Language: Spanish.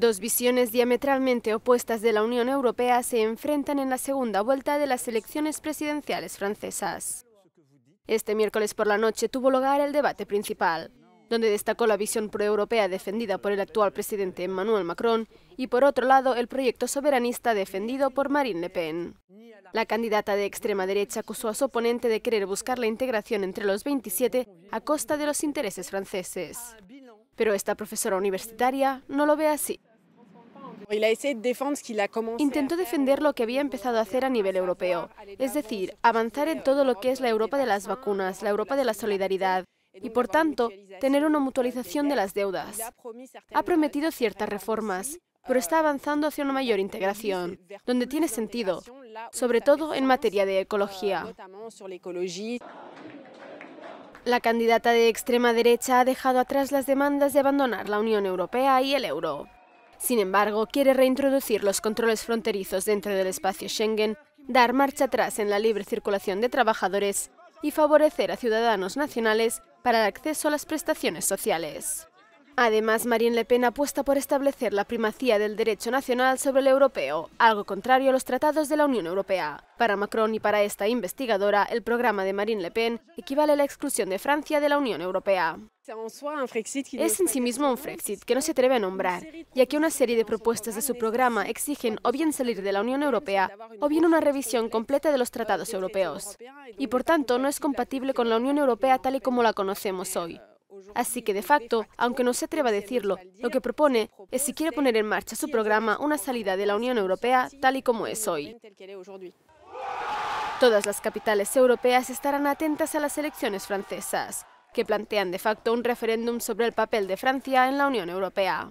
Dos visiones diametralmente opuestas de la Unión Europea se enfrentan en la segunda vuelta de las elecciones presidenciales francesas. Este miércoles por la noche tuvo lugar el debate principal, donde destacó la visión proeuropea defendida por el actual presidente Emmanuel Macron y por otro lado el proyecto soberanista defendido por Marine Le Pen. La candidata de extrema derecha acusó a su oponente de querer buscar la integración entre los 27 a costa de los intereses franceses. Pero esta profesora universitaria no lo ve así. Intentó defender lo que había empezado a hacer a nivel europeo, es decir, avanzar en todo lo que es la Europa de las vacunas, la Europa de la solidaridad y, por tanto, tener una mutualización de las deudas. Ha prometido ciertas reformas, pero está avanzando hacia una mayor integración, donde tiene sentido, sobre todo en materia de ecología. La candidata de extrema derecha ha dejado atrás las demandas de abandonar la Unión Europea y el euro. Sin embargo, quiere reintroducir los controles fronterizos dentro del espacio Schengen, dar marcha atrás en la libre circulación de trabajadores y favorecer a ciudadanos nacionales para el acceso a las prestaciones sociales. Además, Marine Le Pen apuesta por establecer la primacía del derecho nacional sobre el europeo, algo contrario a los tratados de la Unión Europea. Para Macron y para esta investigadora, el programa de Marine Le Pen equivale a la exclusión de Francia de la Unión Europea. Es en sí mismo un Frexit que no se atreve a nombrar, ya que una serie de propuestas de su programa exigen o bien salir de la Unión Europea o bien una revisión completa de los tratados europeos, y por tanto no es compatible con la Unión Europea tal y como la conocemos hoy. Así que, de facto, aunque no se atreva a decirlo, lo que propone es si quiere poner en marcha su programa una salida de la Unión Europea tal y como es hoy. Todas las capitales europeas estarán atentas a las elecciones francesas, que plantean de facto un referéndum sobre el papel de Francia en la Unión Europea.